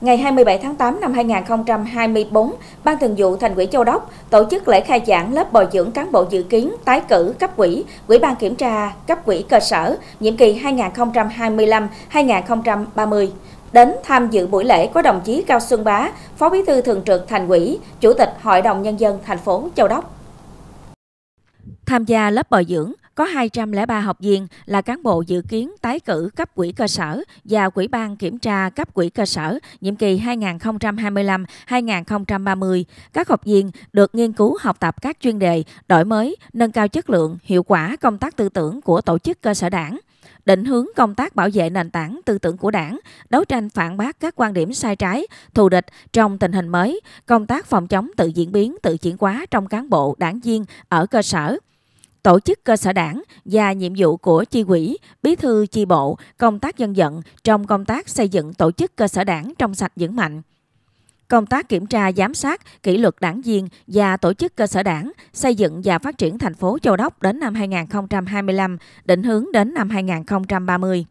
Ngày 27 tháng 8 năm 2024, Ban Thường vụ Thành ủy Châu Đốc tổ chức lễ khai giảng lớp bồi dưỡng cán bộ dự kiến tái cử cấp quỹ, Ủy ban kiểm tra cấp quỹ cơ sở nhiệm kỳ 2025-2030. Đến tham dự buổi lễ có đồng chí Cao Xuân Bá, Phó Bí thư Thường trực Thành ủy, Chủ tịch Hội đồng nhân dân thành phố Châu Đốc. Tham gia lớp bồi dưỡng, có 203 học viên là cán bộ dự kiến tái cử cấp quỹ cơ sở và quỹ ban kiểm tra cấp quỹ cơ sở nhiệm kỳ 2025-2030. Các học viên được nghiên cứu học tập các chuyên đề đổi mới, nâng cao chất lượng, hiệu quả công tác tư tưởng của tổ chức cơ sở đảng định hướng công tác bảo vệ nền tảng tư tưởng của đảng, đấu tranh phản bác các quan điểm sai trái, thù địch trong tình hình mới, công tác phòng chống tự diễn biến, tự chuyển hóa trong cán bộ, đảng viên ở cơ sở, tổ chức cơ sở đảng và nhiệm vụ của chi quỹ, bí thư chi bộ, công tác dân vận trong công tác xây dựng tổ chức cơ sở đảng trong sạch vững mạnh. Công tác kiểm tra giám sát, kỷ luật đảng viên và tổ chức cơ sở đảng, xây dựng và phát triển thành phố Châu Đốc đến năm 2025, định hướng đến năm 2030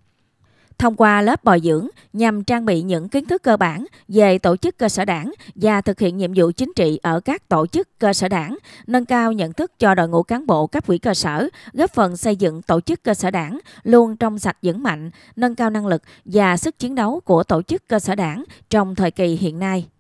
thông qua lớp bồi dưỡng nhằm trang bị những kiến thức cơ bản về tổ chức cơ sở đảng và thực hiện nhiệm vụ chính trị ở các tổ chức cơ sở đảng, nâng cao nhận thức cho đội ngũ cán bộ cấp quỹ cơ sở, góp phần xây dựng tổ chức cơ sở đảng luôn trong sạch vững mạnh, nâng cao năng lực và sức chiến đấu của tổ chức cơ sở đảng trong thời kỳ hiện nay.